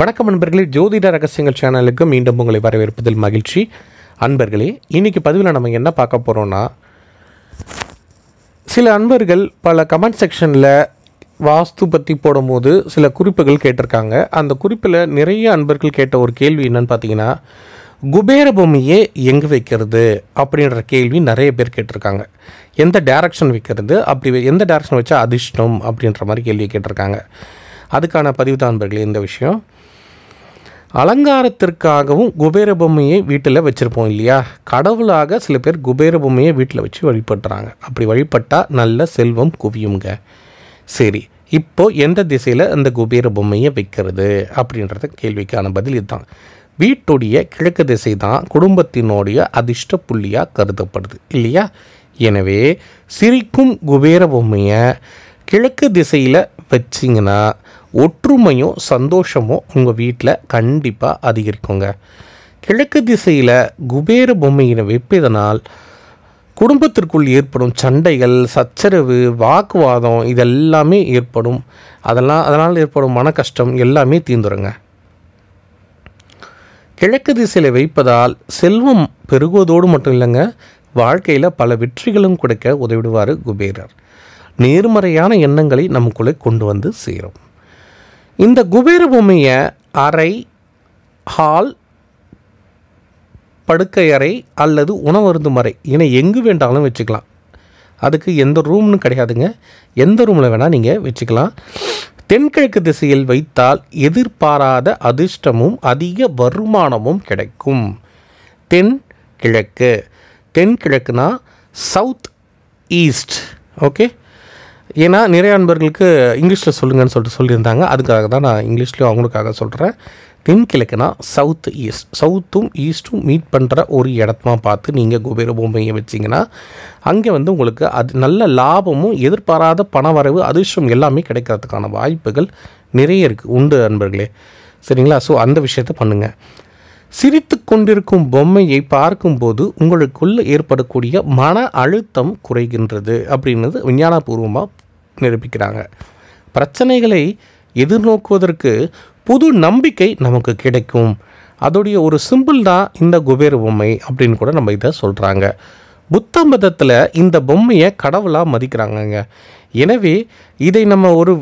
வணக்கம் நண்பர்களே ஜோதிட ரகசியங்கள் சேனலுக்கு மீண்டும் உங்களை வரவேற்பதில் மகிழ்ச்சி அன்பர்களே இன்றைக்கி பதிவில் நம்ம என்ன பார்க்க போகிறோன்னா சில அன்பர்கள் பல கமெண்ட் செக்ஷனில் வாஸ்து பற்றி போடும்போது சில குறிப்புகள் கேட்டிருக்காங்க அந்த குறிப்பில் நிறைய அன்பர்கள் கேட்ட ஒரு கேள்வி என்னன்னு பார்த்தீங்கன்னா குபேர பூமியை எங்கே வைக்கிறது அப்படின்ற கேள்வி நிறைய பேர் கேட்டிருக்காங்க எந்த டேரக்ஷன் வைக்கிறது அப்படி எந்த டேரக்ஷன் வச்சா அதிர்ஷ்டம் அப்படின்ற மாதிரி கேள்வி கேட்டிருக்காங்க அதுக்கான பதிவு தான் இந்த விஷயம் அலங்காரத்திற்காகவும் குபேர பொம்மையை வீட்டில் வச்சுருப்போம் இல்லையா கடவுளாக சில பேர் குபேர பொம்மையை வீட்டில் வச்சு வழிபடுறாங்க அப்படி வழிபட்டால் நல்ல செல்வம் குவியுங்க சரி இப்போது எந்த திசையில் அந்த குபேர பொம்மையை வைக்கிறது அப்படின்றத கேள்விக்கான பதில் இதுதான் வீட்டுடைய கிழக்கு திசை தான் குடும்பத்தினுடைய அதிர்ஷ்ட புள்ளியாக கருதப்படுது இல்லையா எனவே சிரிக்கும் குபேர பொம்மையை கிழக்கு திசையில் வச்சிங்கன்னா ஒற்றுமையும் சந்தோஷமும் உங்கள் வீட்டில் கண்டிப்பாக அதிகரிக்குங்க கிழக்கு திசையில் குபேர பொம்மையினை வைப்பதனால் குடும்பத்திற்குள் ஏற்படும் சண்டைகள் சச்சரவு வாக்குவாதம் இதெல்லாமே ஏற்படும் அதெல்லாம் அதனால் ஏற்படும் மன கஷ்டம் எல்லாமே தீந்துருங்க கிழக்கு திசையில் வைப்பதால் செல்வம் பெருகுவதோடு மட்டும் இல்லைங்க வாழ்க்கையில் பல வெற்றிகளும் கிடைக்க உதவிடுவார் குபேரர் நேர்மறையான எண்ணங்களை நமக்குள்ளே கொண்டு வந்து சேரும் இந்த குபேர பூமியை அறை ஹால் படுக்கையறை அல்லது உணவருந்தும் அறை இனி எங்கு வேண்டாலும் வச்சுக்கலாம் அதுக்கு எந்த ரூம்னு கிடையாதுங்க எந்த ரூமில் வேணால் நீங்கள் வச்சுக்கலாம் தென்கிழக்கு திசையில் வைத்தால் எதிர்பாராத அதிர்ஷ்டமும் அதிக வருமானமும் கிடைக்கும் தென் கிழக்கு தென்கிழக்குனா சவுத் ஈஸ்ட் ஓகே ஏன்னா நிறைய அன்பர்களுக்கு இங்கிலீஷில் சொல்லுங்கன்னு சொல்லிட்டு சொல்லியிருந்தாங்க அதுக்காக தான் நான் இங்கிலீஷ்லேயும் அவங்களுக்காக சொல்கிறேன் தென்கிழக்குனா சவுத் ஈஸ்ட் சவுத்தும் ஈஸ்ட்டும் மீட் பண்ணுற ஒரு இடத்தமாக பார்த்து நீங்கள் குபேர பூமையை வச்சிங்கன்னா அங்கே வந்து உங்களுக்கு அது நல்ல லாபமும் எதிர்பாராத பண வரவு அதிர்ஷ்டம் எல்லாமே கிடைக்கிறதுக்கான வாய்ப்புகள் நிறைய இருக்குது உண்டு அன்பர்களே சரிங்களா ஸோ அந்த விஷயத்த பண்ணுங்கள் சிரித்து கொண்டிருக்கும் பொம்மையை பார்க்கும்போது உங்களுக்குள்ளே ஏற்படக்கூடிய மன அழுத்தம் குறைகின்றது அப்படின்றது விஞ்ஞானபூர்வமாக நிரூபிக்கிறாங்க பிரச்சனைகளை எதிர்நோக்குவதற்கு புது நம்பிக்கை நமக்கு கிடைக்கும் அதோடைய ஒரு சிம்பிள் தான் இந்த குபேர பொம்மை அப்படின்னு கூட நம்ம இதை சொல்கிறாங்க புத்த மதத்தில் இந்த பொம்மையை கடவுளாக மதிக்கிறாங்கங்க எனவே இதை நம்ம ஒரு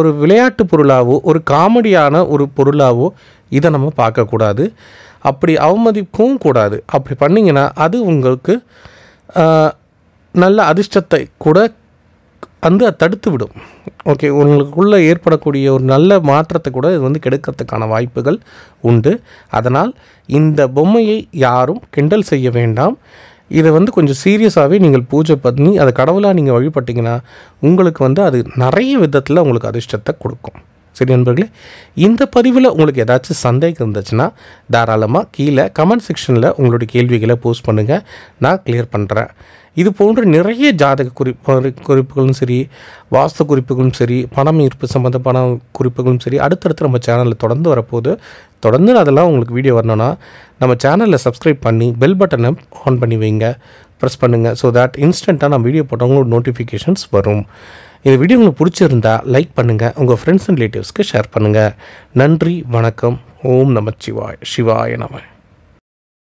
ஒரு விளையாட்டு பொருளாகவோ ஒரு காமெடியான ஒரு பொருளாகவோ இதை நம்ம பார்க்கக்கூடாது அப்படி அவமதிக்கவும் கூடாது அப்படி பண்ணிங்கன்னா அது உங்களுக்கு நல்ல அதிர்ஷ்டத்தை கூட வந்து அதை தடுத்து விடும் ஓகே உங்களுக்குள்ளே ஏற்படக்கூடிய ஒரு நல்ல மாற்றத்தை கூட இது வந்து கெடுக்கிறதுக்கான வாய்ப்புகள் உண்டு அதனால் இந்த பொம்மையை யாரும் கிண்டல் செய்ய வேண்டாம் இதை வந்து கொஞ்சம் சீரியஸாகவே நீங்கள் பூஜை பண்ணி அதை கடவுளாக நீங்கள் வழிபட்டிங்கன்னா உங்களுக்கு வந்து அது நிறைய விதத்தில் உங்களுக்கு அதிர்ஷ்டத்தை கொடுக்கும் சரி நண்பர்களே இந்த பதிவில் உங்களுக்கு ஏதாச்சும் சந்தேகம் இருந்துச்சுன்னா தாராளமாக கீழே கமெண்ட் செக்ஷனில் உங்களுடைய கேள்விகளை போஸ்ட் பண்ணுங்கள் நான் கிளியர் பண்ணுறேன் இது போன்ற நிறைய ஜாதக குறிப்பு குறிப்புகளும் சரி வாஸ்து குறிப்புகளும் சரி பணம் ஈர்ப்பு சம்மந்தமான குறிப்புகளும் சரி அடுத்தடுத்து நம்ம சேனலில் தொடர்ந்து வரப்போது தொடர்ந்து அதெல்லாம் உங்களுக்கு வீடியோ வரணும்னா நம்ம சேனலில் சப்ஸ்கிரைப் பண்ணி பெல் பட்டனை ஆன் பண்ணி வைங்க ப்ரெஸ் பண்ணுங்கள் ஸோ தட் இன்ஸ்டண்ட்டாக நம்ம வீடியோ போட்டவங்களோட நோட்டிஃபிகேஷன்ஸ் வரும் இந்த வீடியோ உங்களுக்கு பிடிச்சிருந்தா லைக் பண்ணுங்கள் உங்கள் ஃப்ரெண்ட்ஸ் அண்ட் ரிலேட்டிவ்ஸ்க்கு ஷேர் பண்ணுங்கள் நன்றி வணக்கம் ஓம் நம சிவாய் சிவாய நம